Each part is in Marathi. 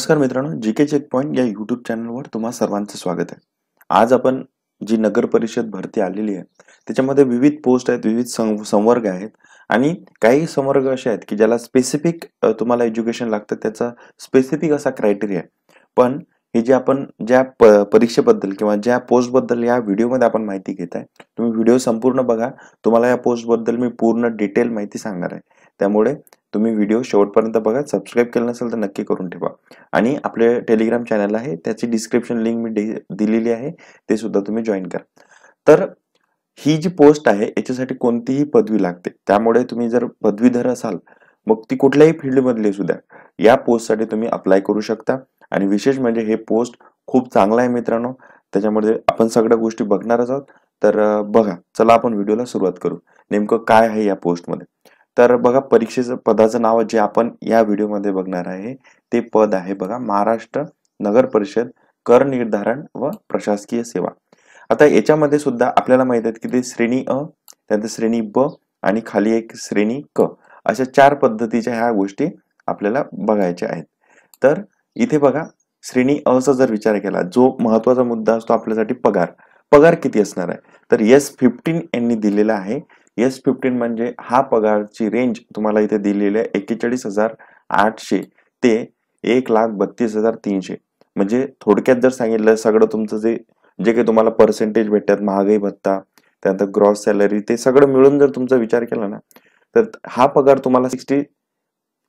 नमस्कार मित्रांनो जी के चेक पॉईंट या युट्यूब चॅनलवर तुम्हा सर्वांचं स्वागत आहे आज आपण जी नगर परिषद भरती आलेली आहे त्याच्यामध्ये विविध पोस्ट आहेत विविध संवर्ग आहेत आणि काही संवर्ग असे आहेत की ज्याला स्पेसिफिक तुम्हाला एज्युकेशन लागतं त्याचा स्पेसिफिक असा क्रायटेरिया आहे पण हे जे आपण ज्या प परीक्षेबद्दल किंवा ज्या पोस्टबद्दल या व्हिडिओमध्ये आपण माहिती घेत आहे तुम्ही व्हिडिओ संपूर्ण बघा तुम्हाला या पोस्टबद्दल मी पूर्ण डिटेल माहिती सांगणार आहे त्यामुळे तुम्ही व्हिडिओ शेवटपर्यंत बघा सबस्क्राईब केलं नसेल तर नक्की करून ठेवा आणि आपले टेलिग्राम चॅनल आहे त्याची डिस्क्रिप्शन लिंक मी दिलेली आहे ते सुद्धा तुम्ही जॉईन करा तर ही जी पोस्ट आहे याच्यासाठी कोणतीही पदवी लागते त्यामुळे तुम्ही जर पदवीधर असाल मग ती कुठल्याही फील्डमधली सुद्धा या पोस्टसाठी तुम्ही अप्लाय करू शकता आणि विशेष म्हणजे हे पोस्ट खूप चांगला आहे मित्रांनो त्याच्यामध्ये आपण सगळ्या गोष्टी बघणारच आहोत तर बघा चला आपण व्हिडिओला सुरुवात करू नेमकं काय आहे या पोस्टमध्ये तर बघा परीक्षेचं पदाचं नाव जे आपण या व्हिडिओमध्ये बघणार आहे ते पद आहे बघा महाराष्ट्र नगर परिषद कर निर्धारण व प्रशासकीय सेवा आता याच्यामध्ये सुद्धा आपल्याला माहित आहेत की ते श्रेणी अ त्यानंतर श्रेणी ब आणि खाली एक श्रेणी क अशा चार पद्धतीच्या ह्या गोष्टी आपल्याला बघायच्या आहेत तर इथे बघा श्रेणी अचा जर विचार केला जो महत्वाचा मुद्दा असतो आपल्यासाठी पगार पगार किती असणार आहे तर येस फिफ्टीन यांनी दिलेला आहे एस फिफ्टीन म्हणजे हा पगारची रेंज तुम्हाला इथे दिलेली आहे एक्केचाळीस हजार आठशे ते एक लाख बत्तीस हजार तीनशे म्हणजे थोडक्यात जर सांगितलं सगळं तुमचं जे जे काही तुम्हाला पर्सेंटेज भेटतात महागाई भत्ता त्यानंतर ग्रॉस सॅलरी ते सगळं मिळून जर तुमचा विचार केला ना तर हा पगार तुम्हाला सिक्स्टी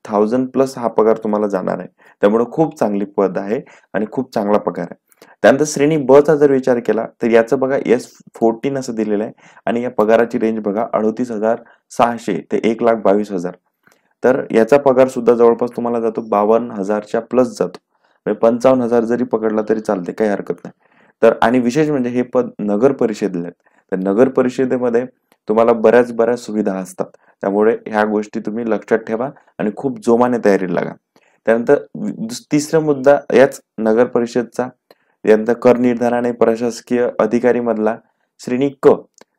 थाउजंड प्लस हा पगार तुम्हाला जाणार आहे त्यामुळे खूप चांगली पद आहे आणि खूप चांगला पगार आहे त्यानंतर श्रेणी ब चा जर विचार केला तर याचं बघा एस फोर्टीन असं दिलेलं आहे आणि या पगाराची रेंज बघा अडोतीस हजार सहाशे ते एक लाख बावीस हजार तर याचा पगार सुद्धा जवळपास तुम्हाला जातो बावन्न हजारच्या प्लस जातो म्हणजे पंचावन्न हजार जरी पकडला तरी चालते काही हरकत नाही तर आणि विशेष म्हणजे हे पद नगर परिषदेला आहेत तर नगर परिषदेमध्ये तुम्हाला बऱ्याच बऱ्याच सुविधा असतात त्यामुळे ह्या गोष्टी तुम्ही लक्षात ठेवा आणि खूप जोमाने तयारीला लागा त्यानंतर तिसरा मुद्दा याच नगर परिषदचा यंदा कर निर्धारण आणि प्रशासकीय अधिकारी मधला श्रेणी क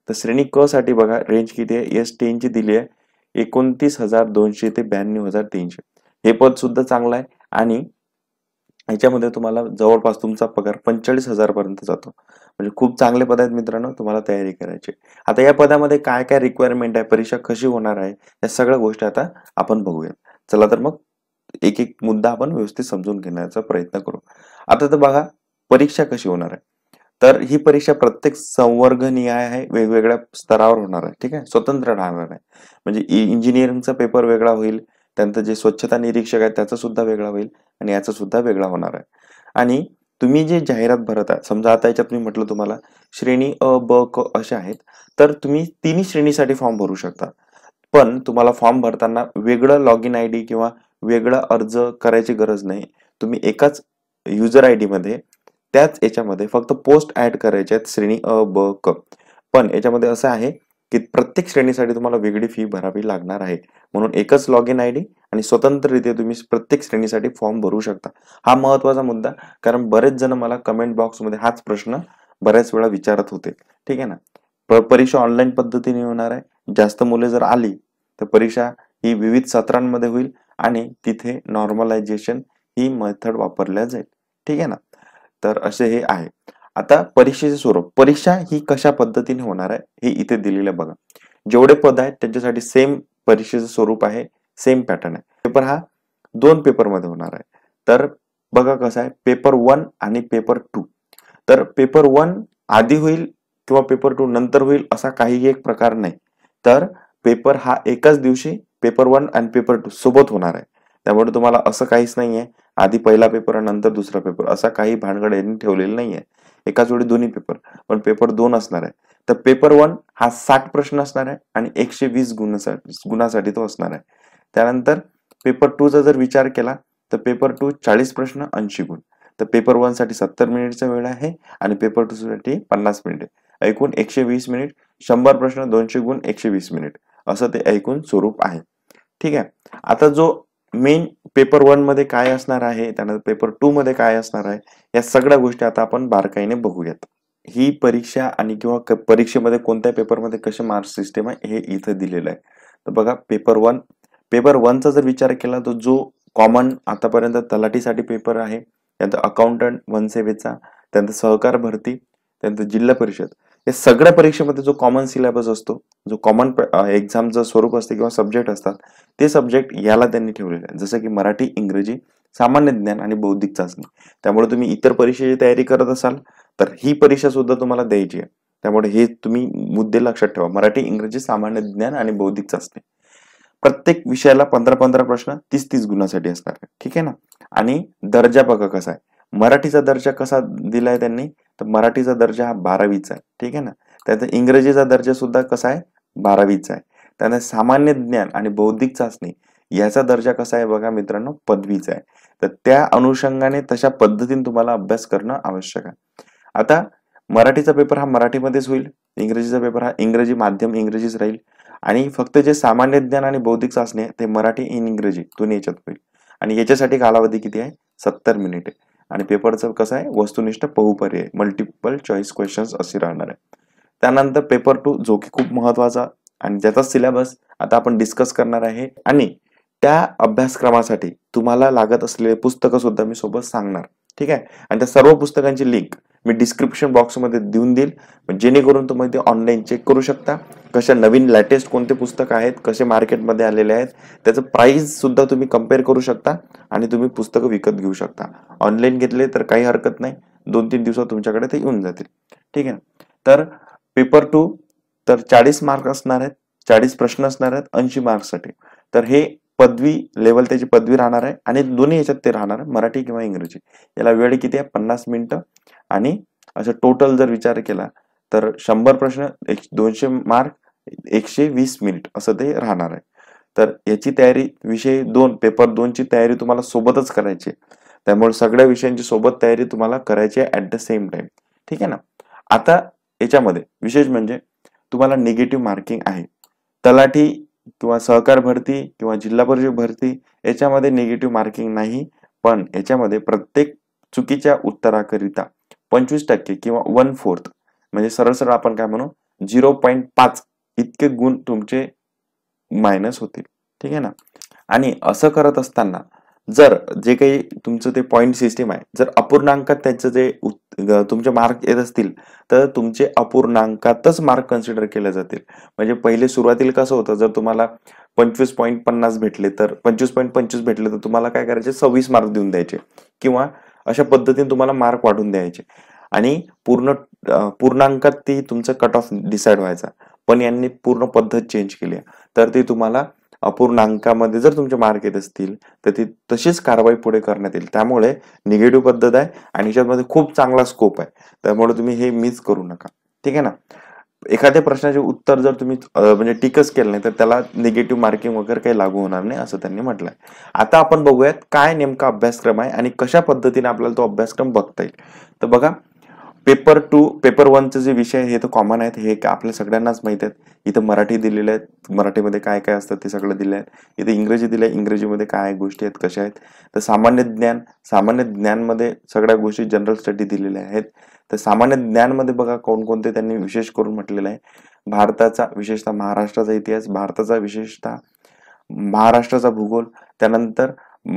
तर श्रेणी क साठी बघा रेंज किती आहे एस ची दिली आहे एकोणतीस हजार दोनशे ते ब्याण्णव हजार तीनशे हे पद सुद्धा चांगलं आहे आणि याच्यामध्ये तुम्हाला जवळपास तुमचा पगार पंचेचाळीस पर्यंत जातो म्हणजे खूप चांगले पद आहेत मित्रांनो तुम्हाला तयारी करायची आता या पदामध्ये काय काय रिक्वायरमेंट आहे परीक्षा कशी होणार आहे या सगळ्या गोष्टी आता आपण बघूया चला तर मग एक एक मुद्दा आपण व्यवस्थित समजून घेण्याचा प्रयत्न करू आता तर बघा परीक्षा कशी होणार आहे तर ही परीक्षा प्रत्येक संवर्ग न्याय आहे वेगवेगळ्या स्तरावर होणार आहे ठीक आहे स्वतंत्र राहणार आहे म्हणजे इंजिनिअरिंगचा पेपर वेगळा होईल त्यानंतर जे स्वच्छता निरीक्षक आहे त्याचा सुद्धा वेगळा होईल आणि याचा सुद्धा वेगळा होणार आहे आणि तुम्ही जे जाहिरात भरत आहात समजा आता याच्यात मी म्हटलं तुम्हाला श्रेणी अ ब क अशा आहेत तर तुम्ही तिन्ही श्रेणीसाठी फॉर्म भरू शकता पण तुम्हाला फॉर्म भरताना वेगळं लॉग इन आय डी किंवा वेगळा अर्ज करायची गरज नाही तुम्ही एकाच युजर आय डी मध्ये त्याच याच्यामध्ये फक्त पोस्ट ऍड करायचे आहेत श्रेणी अ ब क पण याच्यामध्ये असं आहे की प्रत्येक श्रेणीसाठी तुम्हाला वेगळी फी भरावी लागणार आहे म्हणून एकच लॉग इन आय डी आणि स्वतंत्ररित्या तुम्ही प्रत्येक श्रेणीसाठी फॉर्म भरू शकता हा महत्वाचा मुद्दा कारण बरेच जण मला कमेंट बॉक्समध्ये हाच प्रश्न बऱ्याच वेळा विचारत होते ठीक आहे ना परीक्षा ऑनलाईन पद्धतीने होणार आहे जास्त मुले जर आली तर परीक्षा ही विविध सत्रांमध्ये होईल आणि तिथे नॉर्मलायझेशन ही मेथड वापरल्या जाईल ठीक आहे ना तर असे हे आहे आता परीक्षेचे स्वरूप परीक्षा ही कशा पद्धतीने होणार आहे हे इथे दिलेलं बघा जेवढे पद आहेत त्यांच्यासाठी सेम परीक्षेचं स्वरूप आहे सेम पॅटर्न आहे पेपर हा दोन पेपरमध्ये होणार आहे तर बघा कसं आहे पेपर वन आणि पेपर टू तर पेपर वन आधी होईल किंवा पेपर टू नंतर होईल असा काहीही एक प्रकार नाही तर पेपर हा एकाच दिवशी पेपर वन आणि पेपर टू सोबत होणार आहे त्यामुळे तुम्हाला असं काहीच नाही आहे आधी पहिला पेपर आणि नंतर दुसरा पेपर असा काही भानगड यांनी ठेवलेला नाहीये एकाच वेळी दोन्ही पेपर पण पेपर दोन असणार आहे तर पेपर वन हा साठ प्रश्न असणार आहे आणि एकशे वीस गुणासाठी गुणासाठी तो असणार आहे त्यानंतर पेपर टूचा जर विचार केला तर पेपर टू चाळीस प्रश्न ऐंशी गुण तर पेपर वन साठी सत्तर मिनिटचा वेळ आहे आणि पेपर टू साठी पन्नास मिनिट ऐकून एकशे वीस मिनिट शंभर प्रश्न दोनशे गुण एकशे वीस मिनिट असं ते ऐकून स्वरूप आहे ठीक आहे आता जो मेन पेपर वन मध्ये काय असणार आहे त्यानंतर पेपर टू मध्ये काय असणार आहे या सगळ्या गोष्टी आता आपण बारकाईने बघूयात ही परीक्षा आणि किंवा परीक्षेमध्ये कोणत्या पेपरमध्ये कसे मार्क्स सिस्टम आहे हे इथं दिलेलं आहे तर बघा पेपर वन पेपर वनचा जर विचार केला तर जो कॉमन आतापर्यंत तलाठीसाठी पेपर आहे त्यानंतर अकाउंटंट वनसेवेचा त्यानंतर सहकार भरती त्यानंतर जिल्हा परिषद या सगळ्या परीक्षेमध्ये जो कॉमन सिलेबस असतो जो कॉमन एक्झामचं स्वरूप असते किंवा सब्जेक्ट असतात ते सब्जेक्ट याला त्यांनी ठेवलेले आहे जसं की मराठी इंग्रजी सामान्य ज्ञान आणि बौद्धिक चाचणी त्यामुळे तुम्ही इतर परीक्षेची तयारी करत असाल तर ही परीक्षा सुद्धा तुम्हाला द्यायची आहे त्यामुळे हे तुम्ही मुद्दे लक्षात ठेवा मराठी इंग्रजी सामान्य ज्ञान आणि बौद्धिक चाचणी प्रत्येक विषयाला पंधरा पंधरा प्रश्न तीस तीस गुणांसाठी असणार ठीक आहे ना आणि दर्जा बघा कसा आहे मराठीचा दर्जा कसा दिलाय त्यांनी तर मराठीचा दर्जा हा बारावीचा आहे ठीक आहे ना त्याचा इंग्रजीचा दर्जा सुद्धा कसा आहे बारावीचा आहे त्याने सामान्य ज्ञान आणि बौद्धिक चाचणी याचा दर्जा कसा आहे बघा मित्रांनो पदवीचा आहे तर त्या अनुषंगाने तशा पद्धतीने तुम्हाला अभ्यास करणं आवश्यक आहे आता मराठीचा पेपर हा मराठीमध्येच होईल इंग्रजीचा पेपर हा इंग्रजी माध्यम इंग्रजीच राहील आणि फक्त जे सामान्य ज्ञान आणि बौद्धिक चाचणी आहे ते मराठी इन इंग्रजी दोन्ही याच्यात होईल आणि याच्यासाठी कालावधी किती आहे सत्तर मिनिटे आणि पेपरचं कसं आहे वस्तुनिष्ठ बहुपर्यंत मल्टिपल चॉईस क्वेश्चन्स असे राहणार आहे त्यानंतर पेपर टू जो की खूप महत्वाचा आणि ज्याचा सिलेबस आता आपण डिस्कस करणार आहे आणि त्या अभ्यासक्रमासाठी तुम्हाला लागत असलेले पुस्तकं सुद्धा मी सोबत सांगणार ठीक आहे आणि त्या सर्व पुस्तकांची लिंक मी डिस्क्रिप्शन बॉक्समध्ये देऊन देईल जेणेकरून तुम्ही ते ऑनलाईन चेक करू शकता कशा नवीन लेटेस्ट कोणते पुस्तक आहेत कसे मार्केटमध्ये आलेले आहेत त्याचं सुद्धा तुम्ही कम्पेअर करू शकता आणि तुम्ही पुस्तकं विकत घेऊ शकता ऑनलाईन घेतले तर काही हरकत नाही दोन तीन दिवसात तुमच्याकडे ते येऊन जातील ठीक आहे ना तर पेपर टू तर चाळीस मार्क असणार आहेत चाळीस प्रश्न असणार आहेत ऐंशी मार्क्ससाठी तर हे पदवी लेवल त्याची पदवी राहणार आहे आणि दोन्ही याच्यात ते राहणार आहे मराठी किंवा इंग्रजी याला वेळ किती आहे पन्नास मिनिटं आणि असं टोटल जर विचार केला तर शंभर प्रश्न एक दोनशे मार्क एकशे वीस मिनिट असं ते राहणार आहे तर याची तयारी विषय दोन पेपर दोनची तयारी तुम्हाला सोबतच करायची त्यामुळे सगळ्या विषयांची सोबत तयारी तुम्हाला करायची आहे ॲट द सेम टाइम ठीक आहे ना आता याच्यामध्ये विशेष म्हणजे तुम्हाला निगेटिव्ह मार्किंग आहे तलाठी किंवा सहकार भरती किंवा जिल्हा परिषद भरती याच्यामध्ये निगेटिव्ह मार्किंग नाही पण याच्यामध्ये प्रत्येक चुकीच्या उत्तराकरिता पंचवीस टक्के किंवा वन फोर्थ म्हणजे सरळ सरळ आपण काय म्हणू झिरो पॉईंट पाच इतके गुण तुमचे मायनस होतील ठीक आहे ना आणि असं करत असताना जर जे काही तुमचं ते पॉईंट सिस्टीम आहे जर अपूर्णांकात त्यांचं जे तुमचे मार्क येत असतील तर तुमचे अपूर्णांकातच मार्क कन्सिडर केले जातील म्हणजे पहिले सुरुवातीला कसं होतं जर तुम्हाला पंचवीस पॉईंट पन्नास भेटले तर पंचवीस पॉईंट पंचवीस भेटले तर तुम्हाला काय करायचे सव्वीस मार्क देऊन द्यायचे किंवा अशा पद्धतीने तुम्हाला मार्क वाढून द्यायचे आणि पूर्ण पूर्णांकात ती तुमचं कट ऑफ डिसाईड व्हायचा पण यांनी पूर्ण पद्धत चेंज केली तर ती तुम्हाला अपूर्णांकामध्ये जर तुमचे मार्क येत असतील तर ती तशीच कारवाई पुढे करण्यात येईल त्यामुळे निगेटिव्ह पद्धत आहे आणि याच्यामध्ये खूप चांगला स्कोप आहे त्यामुळे तुम्ही हे मिस करू नका ठीक आहे ना एखाद्या प्रश्नाचे उत्तर जर तुम्ही म्हणजे टिकच केलं नाही तर त्याला निगेटिव्ह मार्किंग वगैरे काही लागू होणार नाही असं त्यांनी म्हटलंय आता आपण बघूयात काय नेमका अभ्यासक्रम आहे आणि कशा पद्धतीने आपल्याला तो अभ्यासक्रम बघता येईल तर बघा पेपर टू पेपर वनचे जे विषय हे तर कॉमन आहेत हे आपल्या सगळ्यांनाच माहीत आहेत इथं मराठी दिलेले आहेत मराठीमध्ये काय काय असतं ते सगळं दिलं आहे इथं इंग्रजी दिलं आहे इंग्रजीमध्ये काय गोष्टी आहेत कशा आहेत तर सामान्य ज्ञान सामान्य ज्ञानमध्ये सगळ्या गोष्टी जनरल स्टडी दिलेल्या आहेत तर सामान्य ज्ञानमध्ये बघा कोणकोणते त्यांनी विशेष करून म्हटलेलं आहे भारताचा विशेषतः महाराष्ट्राचा इतिहास भारताचा विशेषतः महाराष्ट्राचा भूगोल त्यानंतर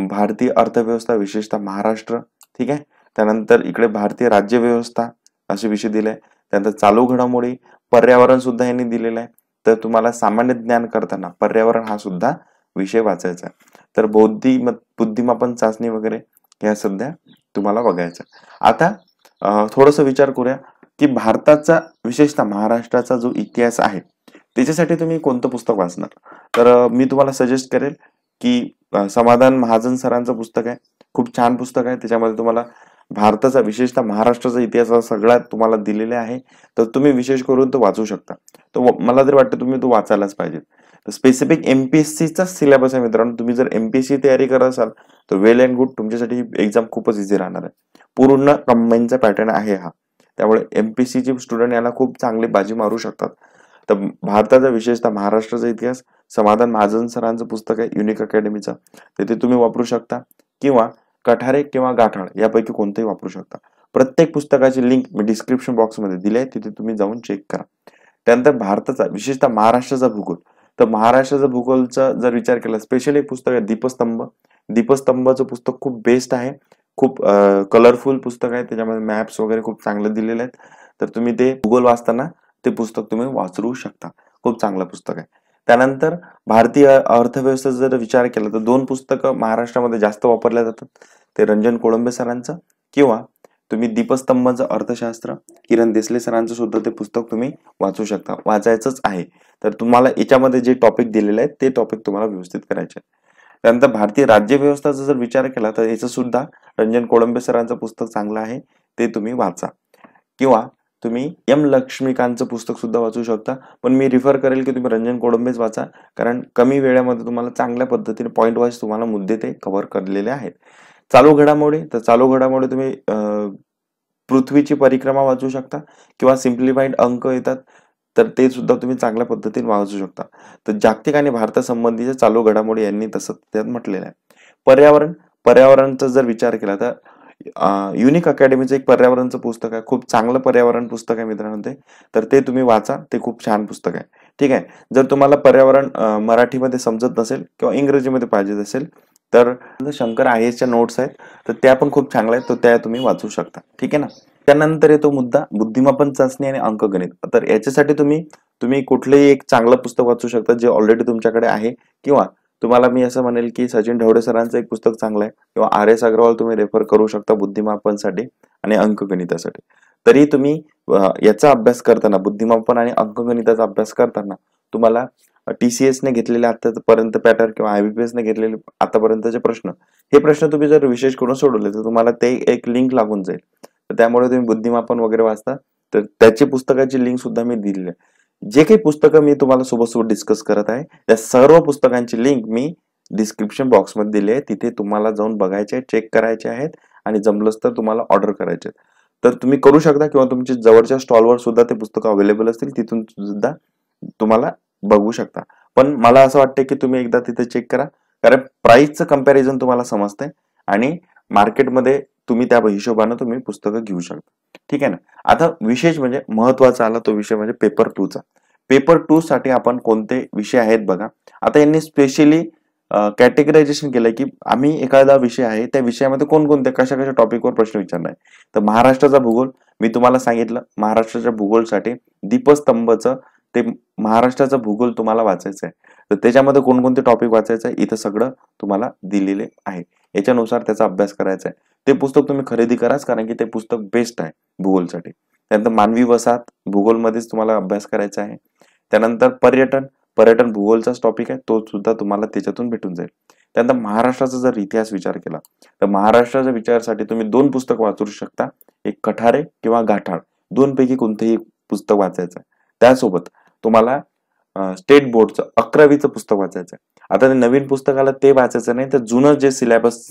भारतीय अर्थव्यवस्था विशेषतः महाराष्ट्र ठीक आहे त्यानंतर इकडे भारतीय राज्यव्यवस्था असे विषय दिले त्यानंतर चालू घडामोडी पर्यावरण सुद्धा यांनी दिलेलं आहे तर तुम्हाला सामान्य ज्ञान करताना पर्यावरण हा सुद्धा विषय वाचायचा तर बौद्धी बुद्धिमापन चाचणी वगैरे या सध्या तुम्हाला बघायचं आता थोडस विचार करूया की भारताचा विशेषतः महाराष्ट्राचा जो इतिहास आहे त्याच्यासाठी तुम्ही कोणतं पुस्तक वाचणार तर मी तुम्हाला सजेस्ट करेल की समाधान महाजन सरांचं पुस्तक आहे खूप छान पुस्तक आहे त्याच्यामध्ये तुम्हाला भारताचा विशेषतः महाराष्ट्राचा इतिहास सगळा तुम्हाला दिलेला आहे तर तुम्ही विशेष करून तो वाचू शकता तर मला तरी वाटतं तुम्ही तो वाचायलाच पाहिजे तर स्पेसिफिक एमपीएससीचा सिलेबस आहे मित्रांनो तुम्ही जर एमपीएससी तयारी करत असाल तर वेल अँड गुड तुमच्यासाठी एक्झाम खूपच इझी राहणार आहे पूर्ण कंबाईनचा पॅटर्न आहे हा त्यामुळे ची स्टुडंट याला खूप चांगली बाजी मारू शकतात तर भारताचा विशेषतः महाराष्ट्राचा इतिहास समाधान महाजन सरांचं पुस्तक आहे युनिक अकॅडमीचं ते तुम्ही वापरू शकता किंवा कठारे किंवा गाठाळ यापैकी कोणतंही वापरू शकता प्रत्येक पुस्तकाची लिंक मी डिस्क्रिप्शन बॉक्समध्ये दिले आहे तिथे तुम्ही जाऊन चेक करा त्यानंतर भारताचा विशेषतः महाराष्ट्राचा भूगोल तर महाराष्ट्राचा भूगोलचा जर विचार केला स्पेशल एक पुस्तक आहे दीपस्तंभ दीपस्तंभाचं पुस्तक खूप बेस्ट आहे खूप कलरफुल पुस्तक आहे त्याच्यामध्ये मॅप्स वगैरे खूप चांगले दिलेले आहेत तर तुम्ही ते भूगोल वाचताना ते पुस्तक तुम्ही वाचू शकता खूप चांगलं पुस्तक आहे त्यानंतर भारतीय अर्थव्यवस्थेचा जर विचार केला तर दोन पुस्तकं महाराष्ट्रामध्ये जास्त वापरल्या जातात ते रंजन कोळंबे सरांचं किंवा तुम्ही दीपस्तंभाचं अर्थशास्त्र किरण देसले सरांचं सुद्धा ते पुस्तक तुम्ही वाचू शकता वाचायचंच आहे तर तुम्हाला याच्यामध्ये जे टॉपिक दिलेले आहेत ते टॉपिक तुम्हाला व्यवस्थित करायचे त्यानंतर भारतीय राज्यव्यवस्थाचा जर विचार केला तर याचं सुद्धा रंजन कोळंबे सरांचं पुस्तक चांगलं आहे ते तुम्ही वाचा किंवा तुम्ही एम लक्ष्मीकांतचं पुस्तक सुद्धा वाचू शकता पण मी रिफर करेल की तुम्ही रंजन कोडंबेच वाचा कारण कमी वेळेमध्ये तुम्हाला चांगल्या पद्धतीने पॉईंट वाईज तुम्हाला मुद्दे ते कव्हर करलेले आहेत चालू घडामोडी तर चालू घडामोडी तुम्ही पृथ्वीची परिक्रमा वाचू शकता किंवा सिम्प्लिफाईड अंक येतात तर ते सुद्धा तुम्ही चांगल्या पद्धतीने वाचू शकता तर जागतिक आणि भारतासंबंधीच्या चालू घडामोडी यांनी तसं त्यात म्हटलेलं आहे पर्यावरण पर्यावरणाचा जर विचार केला तर युनिक अकॅडमीचं एक पर्यावरणचं पुस्तक आहे खूप चांगलं पर्यावरण पुस्तक आहे मित्रांनो ते तर ते तुम्ही वाचा ते खूप छान पुस्तक आहे ठीक आहे जर तुम्हाला पर्यावरण मराठीमध्ये समजत नसेल किंवा इंग्रजीमध्ये पाहिजे असेल तर शंकर आय एसच्या नोट्स आहेत तर त्या पण खूप चांगल्या आहेत तर त्या तुम्ही वाचू शकता ठीक आहे ना त्यानंतर येतो मुद्दा बुद्धिमापन चाचणी आणि अंकगणित तर याच्यासाठी तुम्ही तुम्ही कुठलंही एक चांगलं पुस्तक वाचू शकता जे ऑलरेडी तुमच्याकडे आहे किंवा तुम्हाला मी असं म्हणेल की सचिन ढवडे सरांचं एक पुस्तक चांगलं आहे किंवा आर एस अग्रवाल तुम्ही रेफर करू शकता बुद्धिमापनसाठी आणि अंकगणितासाठी तरी तुम्ही याचा अभ्यास करताना बुद्धिमापन आणि अंकगणिताचा अभ्यास करताना तुम्हाला टी सी एसने घेतलेले आतापर्यंत पॅटर्न किंवा आयबीपीएसने घेतलेले आतापर्यंतचे प्रश्न हे प्रश्न तुम्ही जर विशेष करून सोडवले तर तुम्हाला ते एक लिंक लागून जाईल तर त्यामुळे तुम्ही बुद्धिमापन वगैरे वाचता तर त्याची पुस्तकाची लिंक सुद्धा मी दिलेली आहे जे काही पुस्तकं मी तुम्हाला सोबत डिस्कस करत आहे त्या सर्व पुस्तकांची लिंक मी डिस्क्रिप्शन बॉक्समध्ये दिली आहे तिथे तुम्हाला जाऊन बघायचे चेक करायचे आहेत आणि जमलंच तर तुम्हाला ऑर्डर करायचे तर तुम्ही करू शकता किंवा तुमच्या जवळच्या स्टॉलवर सुद्धा ते पुस्तकं अवेलेबल असतील तिथून सुद्धा तुम्हाला बघू शकता पण मला असं वाटतं की तुम्ही एकदा तिथे चेक करा कारण प्राईसचं कम्पॅरिझन तुम्हाला समजतंय आणि मार्केटमध्ये तुम्ही त्या हिशोबानं तुम्ही पुस्तकं घेऊ शकता ठीक आहे ना आता विशेष म्हणजे महत्वाचा आला तो विषय म्हणजे पेपर टूचा पेपर टू साठी आपण कोणते विषय आहेत बघा आता यांनी स्पेशली कॅटेगरायझेशन केलंय की आम्ही एखादा विषय आहे त्या विषयामध्ये कोणकोणते कशा कशा टॉपिकवर प्रश्न विचारणार आहे तर महाराष्ट्राचा भूगोल मी तुम्हाला सांगितलं महाराष्ट्राच्या भूगोलसाठी दीपस्तंभचं ते महाराष्ट्राचं भूगोल तुम्हाला वाचायचं आहे तर त्याच्यामध्ये कोणकोणते टॉपिक वाचायचं आहे इथं सगळं तुम्हाला दिलेले आहे याच्यानुसार त्याचा अभ्यास करायचा आहे ते पुस्तक तुम्ही खरेदी कराच कारण की ते पुस्तक बेस्ट आहे भूगोलसाठी त्यानंतर मानवी वसाहत भूगोलमध्येच तुम्हाला अभ्यास करायचा आहे त्यानंतर पर्यटन पर्यटन भूगोलचाच टॉपिक आहे तो सुद्धा तुम्हाला त्याच्यातून भेटून जाईल त्यानंतर महाराष्ट्राचा जर इतिहास विचार केला तर महाराष्ट्राच्या विचारासाठी तुम्ही दोन पुस्तक वाचू शकता एक कठारे किंवा गाठाळ पैकी कोणतेही पुस्तक वाचायचं आहे त्यासोबत तुम्हाला स्टेट बोर्डचं अकरावीचं पुस्तक वाचायचं आहे आता ते नवीन पुस्तकाला ते वाचायचं नाही तर जुनं जे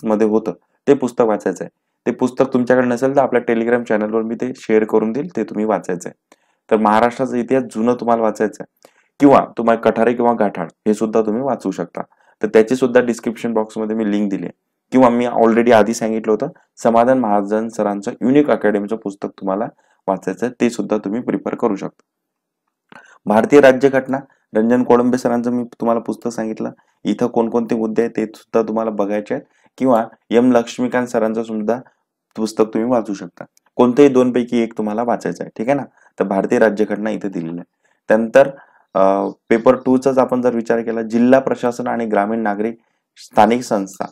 मध्ये होतं ते पुस्तक वाचायचं आहे ते पुस्तक तुमच्याकडे नसेल तर आपल्या टेलिग्राम चॅनलवर मी ते शेअर करून देईल ते तुम्ही वाचायचं आहे तर महाराष्ट्राचा इतिहास जुनं तुम्हाला वाचायचं आहे किंवा तुम्हाला कठारे किंवा गाठाण हे सुद्धा तुम्ही वाचू शकता तर त्याची सुद्धा डिस्क्रिप्शन बॉक्समध्ये मी लिंक दिली किंवा मी ऑलरेडी आधी सांगितलं होतं समाधान महाजन सरांचं युनिक अकॅडमीचं पुस्तक तुम्हाला वाचायचं ते सुद्धा तुम्ही प्रिफर करू शकता भारतीय राज्यघटना रंजन कोळंबे सरांचं मी तुम्हाला पुस्तक सांगितलं इथं कोणकोणते मुद्दे आहेत ते सुद्धा तुम्हाला बघायचे आहेत किंवा एम लक्ष्मीकांत सरांचं सुद्धा पुस्तक तुम्ही वाचू शकता दोन पैकी एक तुम्हाला वाचायचं आहे ठीक आहे ना तर भारतीय राज्यघटना इथे दिलेली आहे त्यानंतर पेपर टूचाच आपण जर विचार केला जिल्हा प्रशासन आणि ग्रामीण नागरिक स्थानिक संस्था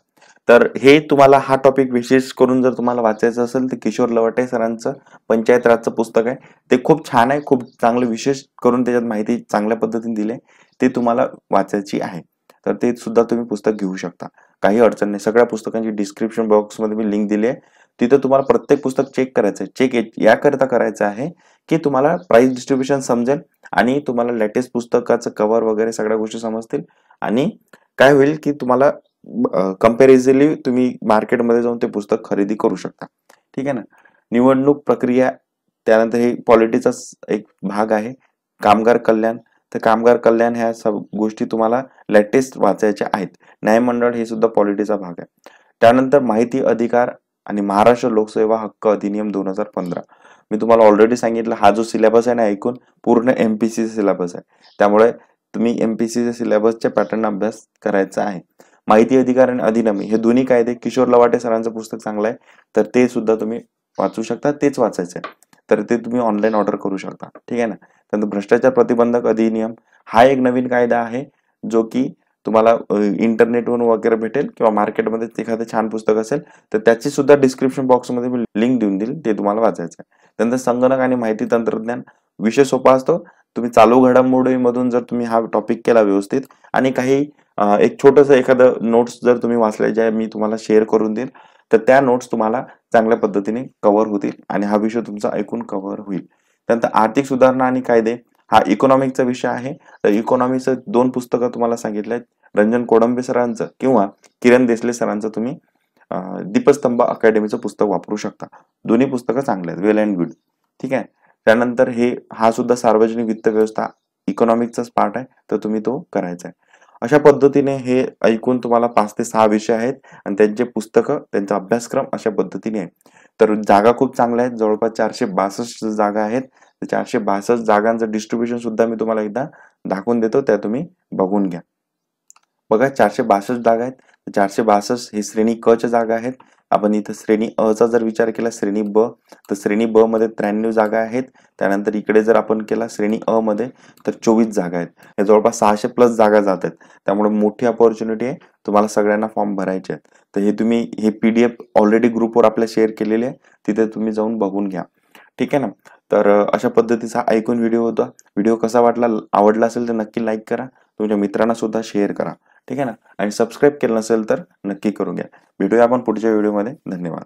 तर हे तुम्हाला हा टॉपिक विशेष करून जर तुम्हाला वाचायचं असेल तर किशोर लवटे सरांचं पंचायत राजचं पुस्तक आहे ते खूप छान आहे खूप चांगलं विशेष करून त्याच्यात माहिती चांगल्या पद्धतीने दिली ते तुम्हाला वाचायची आहे तर ते सुद्धा तुम्ही पुस्तक घेऊ शकता काही अडचण नाही सगळ्या पुस्तकांची डिस्क्रिप्शन बॉक्समध्ये मी लिंक दिली आहे तिथं तुम्हाला प्रत्येक पुस्तक चेक करायचं आहे चेक याकरिता करायचं आहे की तुम्हाला प्राईस डिस्ट्रीब्युशन समजेल आणि तुम्हाला लेटेस्ट पुस्तकाचं कवर वगैरे सगळ्या गोष्टी समजतील आणि काय होईल की तुम्हाला कंपेरिझली तुम्ही मार्केटमध्ये जाऊन ते पुस्तक खरेदी करू शकता ठीक आहे ना निवडणूक प्रक्रिया त्यानंतर हे पॉलिटीचा एक भाग आहे कामगार कल्याण तर कामगार कल्याण ह्या सब गोष्टी तुम्हाला लेटेस्ट वाचायच्या आहेत न्यायमंडळ हे सुद्धा पॉलिटीचा भाग आहे त्यानंतर माहिती अधिकार आणि महाराष्ट्र लोकसेवा हक्क अधिनियम दोन हजार पंधरा मी तुम्हाला ऑलरेडी सांगितलं हा जो सिलेबस आहे ना ऐकून पूर्ण एम पी सी सिलेबस आहे त्यामुळे तुम्ही एम पी सिलेबस सिलेबसच्या पॅटर्न अभ्यास करायचा आहे माहिती अधिकार आणि अधिनियम हे दोन्ही कायदे किशोर लवाटे सरांचं पुस्तक चांगलं आहे तर ते सुद्धा तुम्ही वाचू शकता तेच वाचायचं आहे तर ते तुम्ही ऑनलाईन ऑर्डर करू शकता ठीक आहे ना त्यानंतर भ्रष्टाचार प्रतिबंधक अधिनियम हा एक नवीन कायदा आहे जो की तुम्हाला इंटरनेटवरून वगैरे भेटेल किंवा मार्केटमध्ये एखादं छान पुस्तक असेल तर त्याची सुद्धा डिस्क्रिप्शन बॉक्समध्ये मी लिंक देऊन देईल ते तुम्हाला वाचायचं आहे त्यानंतर संगणक आणि माहिती तंत्रज्ञान विषय सोपा असतो तुम्ही चालू घडामोडीमधून जर तुम्ही हा टॉपिक केला व्यवस्थित आणि काही एक छोटंसं एखादं नोट्स जर तुम्ही वाचले जे मी तुम्हाला शेअर करून देईल तर त्या नोट्स तुम्हाला चांगल्या पद्धतीने कव्हर होतील आणि हा विषय तुमचा ऐकून कव्हर होईल त्यानंतर आर्थिक सुधारणा आणि कायदे हा इकॉनॉमिकचा विषय आहे तर इकॉनॉमीचं दोन पुस्तकं तुम्हाला सांगितले रंजन कोडंबे सरांचं किंवा किरण देसले सरांचं तुम्ही दीपस्तंभ अकॅडमीचं पुस्तक वापरू शकता दोन्ही पुस्तकं चांगले आहेत वेल अँड गुड ठीक आहे त्यानंतर हे हा सुद्धा सार्वजनिक वित्त व्यवस्था इकॉनॉमिकचाच पार्ट आहे तर तुम्ही तो करायचा आहे अशा पद्धतीने हे ऐकून तुम्हाला पाच ते सहा विषय आहेत आणि त्यांचे पुस्तकं त्यांचा अभ्यासक्रम अशा पद्धतीने आहे तर जागा खूप चांगल्या आहेत जवळपास चारशे बासष्ट जागा आहेत चारशे बासष्ट जागांचं डिस्ट्रीब्युशन सुद्धा मी तुम्हाला एकदा दाखवून देतो त्या तुम्ही बघून घ्या बघा चारशे बासष्ट जागा आहेत चारशे बासष्ट ही श्रेणी क च्या जागा आहेत आपण इथं श्रेणी अ चा जर विचार केला श्रेणी ब तर श्रेणी ब मध्ये त्र्याण्णव जागा आहेत त्यानंतर इकडे जर आपण केला श्रेणी अ मध्ये तर चोवीस जागा आहेत जवळपास सहाशे प्लस जागा जात आहेत त्यामुळे मोठी अपॉर्च्युनिटी आहे तुम्हाला सगळ्यांना फॉर्म भरायचे आहेत तर हे तुम्ही हे पीडीएफ ऑलरेडी ग्रुपवर आपल्या शेअर केलेले आहे तिथे तुम्ही जाऊन बघून घ्या ठीक आहे ना तर अशा पद्धतीचा ऐकून व्हिडिओ होता व्हिडिओ कसा वाटला आवडला असेल तर नक्की लाईक करा तुमच्या मित्रांना सुद्धा शेअर करा ठीक आहे ना आणि सबस्क्राईब केलं नसेल तर नक्की करून घ्या भेटूया आपण पुढच्या व्हिडिओमध्ये धन्यवाद